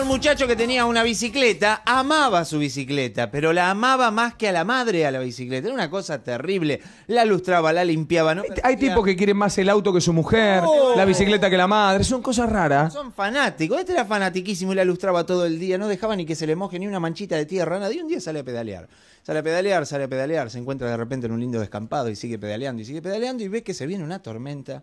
un muchacho que tenía una bicicleta, amaba su bicicleta, pero la amaba más que a la madre a la bicicleta. Era una cosa terrible. La lustraba, la limpiaba. ¿no? Hay, tipos que quieren más el auto que su mujer, la bicicleta que la madre. Son cosas raras. Son fanáticos. Este era fanatiquísimo y la lustraba todo el día. No dejaba ni que se le moje ni una manchita de tierra. Nadie un día sale a pedalear. Sale a pedalear, sale a pedalear. Se encuentra de repente en un lindo descampado y sigue pedaleando y sigue pedaleando y ve que se viene una tormenta.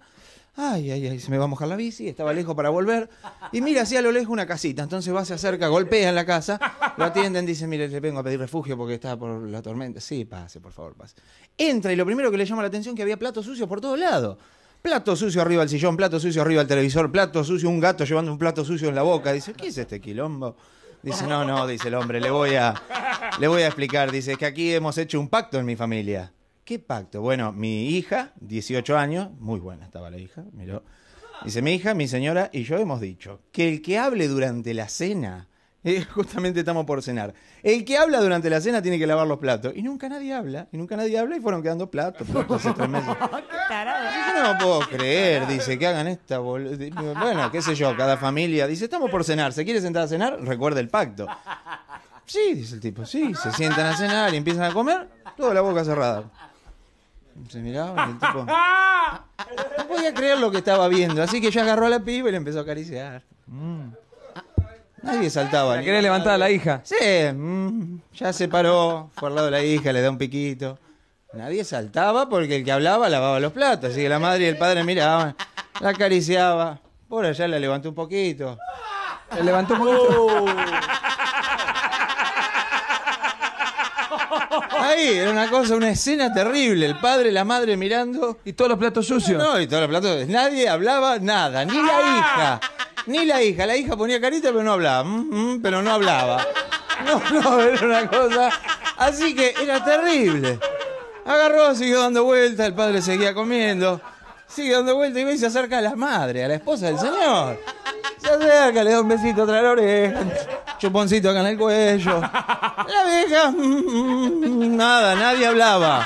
Ay, ay, ay, se me va a mojar la bici, estaba lejos para volver. Y mira, así a lo lejos una casita. Entonces va, se acerca, golpea en la casa, lo atienden, dice, mire, le vengo a pedir refugio porque está por la tormenta. Sí, pase, por favor, pase. Entra y lo primero que le llama la atención es que había platos sucios por todos lados. Plato sucio arriba al sillón, plato sucio arriba del televisor, plato sucio, un gato llevando un plato sucio en la boca. Dice, ¿qué es este quilombo? Dice, no, no, dice el hombre, le voy a, le voy a explicar. Dice, es que aquí hemos hecho un pacto en mi familia. ¿Qué pacto? Bueno, mi hija, 18 años, muy buena estaba la hija, miró. Dice, mi hija, mi señora y yo hemos dicho que el que hable durante la cena, eh, justamente estamos por cenar, el que habla durante la cena tiene que lavar los platos. Y nunca nadie habla, y nunca nadie habla y fueron quedando platos, tres meses. Yo no puedo creer, dice, que hagan esta bol... Bueno, qué sé yo, cada familia dice, estamos por cenar, ¿se quiere sentar a cenar? Recuerda el pacto. Sí, dice el tipo, sí, se sientan a cenar y empiezan a comer, toda la boca cerrada. Se miraba el tipo. Ah, no podía creer lo que estaba viendo. Así que ya agarró a la piba y le empezó a acariciar. Mm. Nadie saltaba. Le quería levantar a la hija. Sí, mm, ya se paró, fue al lado de la hija, le da un piquito. Nadie saltaba porque el que hablaba lavaba los platos. Así que la madre y el padre miraban, la acariciaba. Por allá la levantó un poquito. Le levantó un poquito. era una cosa, una escena terrible. El padre, la madre mirando. ¿Y todos los platos sucios? No, y todos los platos. Nadie hablaba nada, ni la ah. hija. Ni la hija. La hija ponía carita, pero no hablaba. Mm, mm, pero no hablaba. No, no, era una cosa. Así que era terrible. Agarró, siguió dando vuelta, el padre seguía comiendo. Sigue dando vuelta y ve y se acerca a la madre, a la esposa del señor. Se acerca, le da un besito, a la oreja chuponcito acá en el cuello. La vieja, mm, nada, nadie hablaba.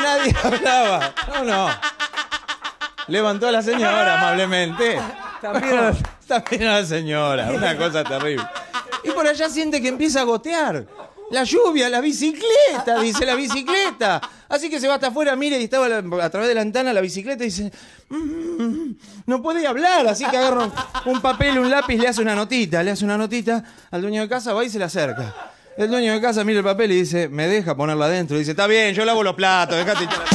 Nadie hablaba. No, no. Levantó a la señora amablemente. Está también la señora, una cosa terrible. Y por allá siente que empieza a gotear. La lluvia, la bicicleta, dice la bicicleta. Así que se va hasta afuera, mira y estaba a través de la ventana la bicicleta y dice, mm, no puede hablar, así que agarra un papel, un lápiz, le hace una notita, le hace una notita al dueño de casa, va y se la acerca. El dueño de casa mira el papel y dice, me deja ponerla adentro. dice, está bien, yo lavo los platos, dejate.